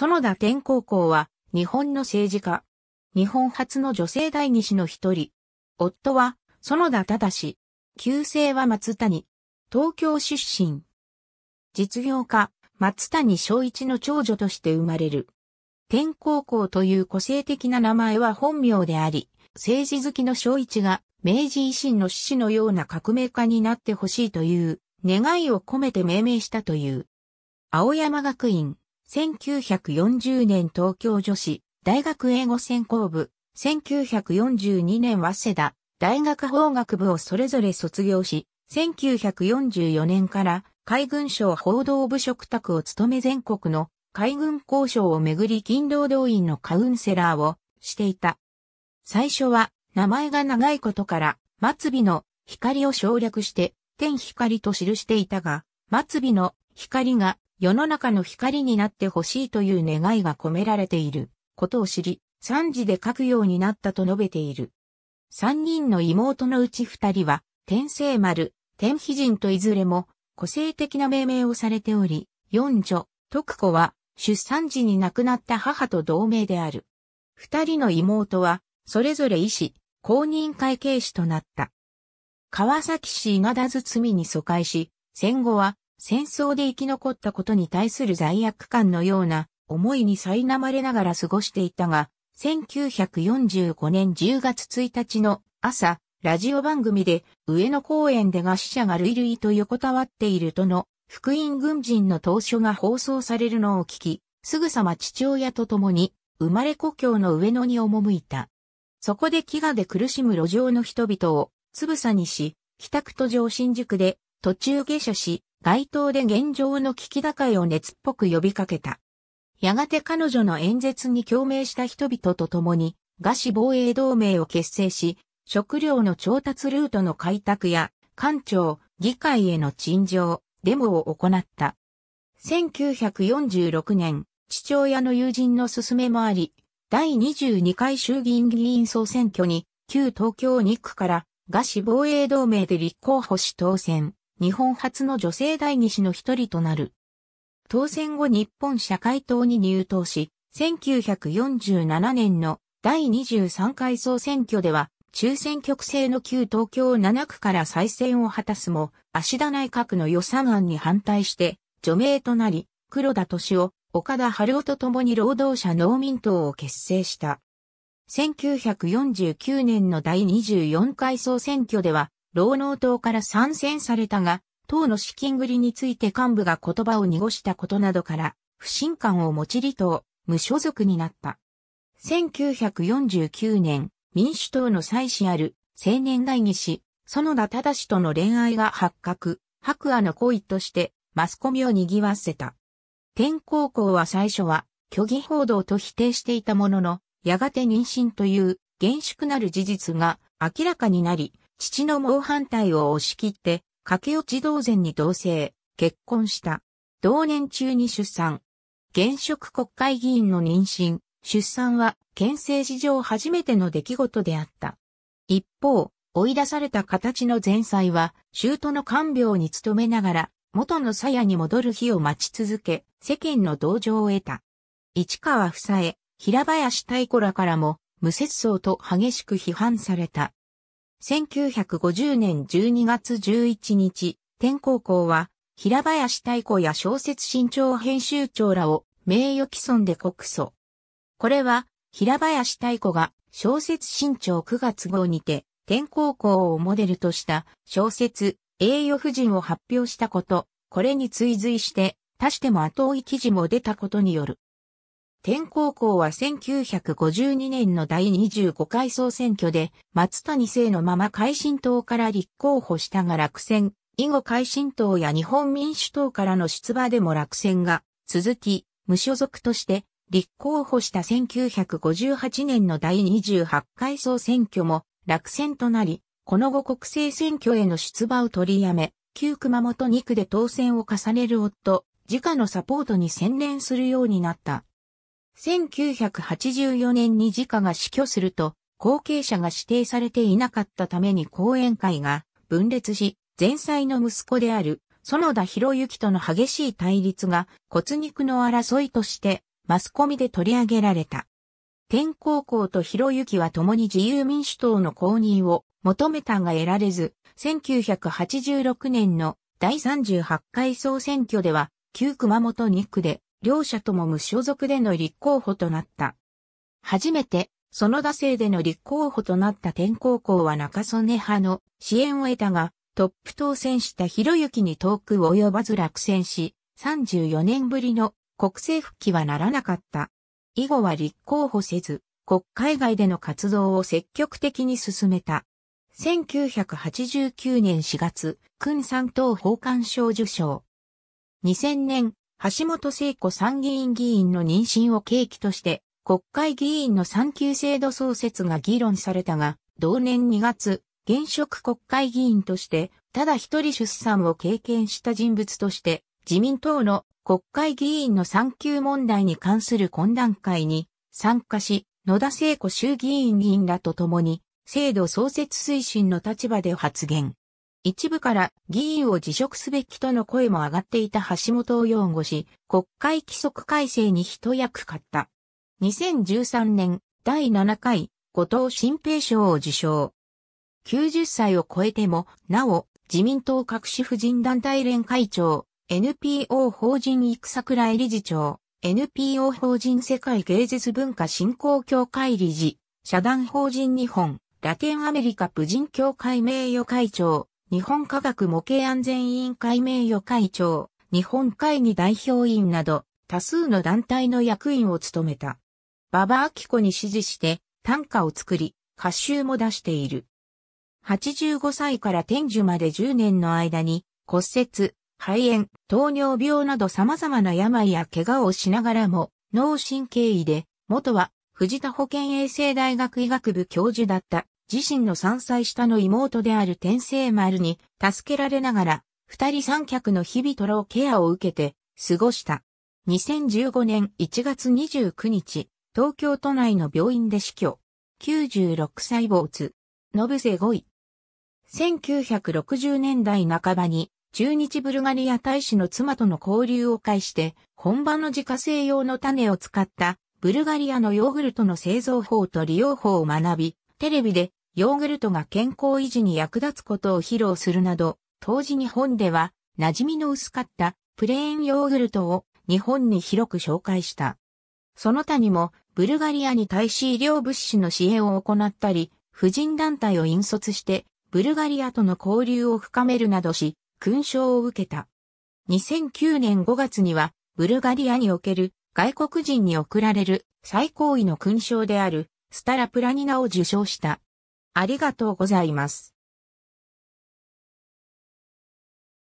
園田天高校は、日本の政治家。日本初の女性代議士の一人。夫は、園田忠。旧姓は松谷。東京出身。実業家、松谷昭一の長女として生まれる。天高校という個性的な名前は本名であり、政治好きの昭一が明治維新の志士のような革命家になってほしいという願いを込めて命名したという。青山学院。1940年東京女子大学英語専攻部、1942年早稲田大学法学部をそれぞれ卒業し、1944年から海軍省報道部職宅を務め全国の海軍交渉をめぐり勤労動員のカウンセラーをしていた。最初は名前が長いことから末尾の光を省略して天光と記していたが、末尾の光が世の中の光になってほしいという願いが込められていることを知り、三字で書くようになったと述べている。三人の妹のうち二人は、天聖丸、天妃人といずれも個性的な命名をされており、四女、徳子は出産時に亡くなった母と同名である。二人の妹は、それぞれ医師、公認会計士となった。川崎市稲田堤に疎開し、戦後は戦争で生き残ったことに対する罪悪感のような思いに苛まれながら過ごしていたが、1945年10月1日の朝、ラジオ番組で上野公園でが死者が類々と横たわっているとの福音軍人の当初が放送されるのを聞き、すぐさま父親と共に生まれ故郷の上野に赴いた。そこで飢餓で苦しむ路上の人々をつぶさにし、帰宅途上新宿で途中下車し、街頭で現状の危機打開を熱っぽく呼びかけた。やがて彼女の演説に共鳴した人々と共に、餓死防衛同盟を結成し、食料の調達ルートの開拓や、官庁、議会への陳情、デモを行った。1946年、父親の友人の勧めもあり、第22回衆議院議員総選挙に、旧東京2区から、餓死防衛同盟で立候補し当選。日本初の女性代議士の一人となる。当選後日本社会党に入党し、1947年の第23回総選挙では、中選挙区制の旧東京7区から再選を果たすも、足田内閣の予算案に反対して、除名となり、黒田敏夫、岡田春夫と共に労働者農民党を結成した。1949年の第24回総選挙では、労農党から参戦されたが、党の資金繰りについて幹部が言葉を濁したことなどから、不信感を持ち離党、無所属になった。1949年、民主党の妻子ある青年代議士、園田忠氏との恋愛が発覚、白亜の恋としてマスコミを賑わせた。天高校は最初は虚偽報道と否定していたものの、やがて妊娠という厳粛なる事実が明らかになり、父の猛反対を押し切って、駆け落ち同然に同棲、結婚した。同年中に出産。現職国会議員の妊娠、出産は憲政史上初めての出来事であった。一方、追い出された形の前妻は、舅の看病に努めながら、元の鞘に戻る日を待ち続け、世間の同情を得た。市川房江、平林太子らからも、無節操と激しく批判された。1950年12月11日、天高校は、平林太鼓や小説新潮編集長らを名誉毀損で告訴。これは、平林太鼓が小説新潮9月号にて、天高校をモデルとした小説、栄誉夫人を発表したこと、これに追随して、足しても後追い記事も出たことによる。天高校は1952年の第25回総選挙で松谷生のまま改新党から立候補したが落選、以後改新党や日本民主党からの出馬でも落選が続き、無所属として立候補した1958年の第28回総選挙も落選となり、この後国政選挙への出馬を取りやめ、旧熊本2区で当選を重ねる夫、自家のサポートに専念するようになった。1984年に自家が死去すると、後継者が指定されていなかったために後援会が分裂し、前妻の息子である園田博之との激しい対立が骨肉の争いとしてマスコミで取り上げられた。天皇校と博之は共に自由民主党の公認を求めたが得られず、1986年の第38回総選挙では、旧熊本2区で両者とも無所属での立候補となった。初めて、その打政での立候補となった天高校は中曽根派の支援を得たが、トップ当選した広行に遠く及ばず落選し、34年ぶりの国政復帰はならなかった。以後は立候補せず、国会外での活動を積極的に進めた。1989年4月、君三等法官賞受賞。2000年、橋本聖子参議院議員の妊娠を契機として、国会議員の産休制度創設が議論されたが、同年2月、現職国会議員として、ただ一人出産を経験した人物として、自民党の国会議員の産休問題に関する懇談会に参加し、野田聖子衆議院議員らと共に、制度創設推進の立場で発言。一部から議員を辞職すべきとの声も上がっていた橋本を擁護し、国会規則改正に一役買った。2013年第7回後藤新平賞を受賞。90歳を超えても、なお、自民党各種婦人団体連会長、NPO 法人育桜井理事長、NPO 法人世界芸術文化振興協会理事、社団法人日本、ラテンアメリカ婦人協会名誉会長、日本科学模型安全委員会名誉会長、日本会議代表員など、多数の団体の役員を務めた。馬場明子に指示して短歌を作り、歌集も出している。85歳から天寿まで10年の間に骨折、肺炎、糖尿病など様々な病や怪我をしながらも脳神経医で、元は藤田保健衛生大学医学部教授だった自身の3歳下の妹である天聖丸に助けられながら、二人三脚の日々トロケアを受けて過ごした。2015年1月29日、東京都内の病院で死去。96歳没。延瀬5位。1960年代半ばに、中日ブルガリア大使の妻との交流を介して、本場の自家製用の種を使った、ブルガリアのヨーグルトの製造法と利用法を学び、テレビでヨーグルトが健康維持に役立つことを披露するなど、当時日本では馴染みの薄かったプレーンヨーグルトを日本に広く紹介した。その他にも、ブルガリアに対し医療物資の支援を行ったり、婦人団体を引率して、ブルガリアとの交流を深めるなどし、勲章を受けた。2009年5月には、ブルガリアにおける外国人に贈られる最高位の勲章であるスタラプラニナを受賞した。ありがとうございます。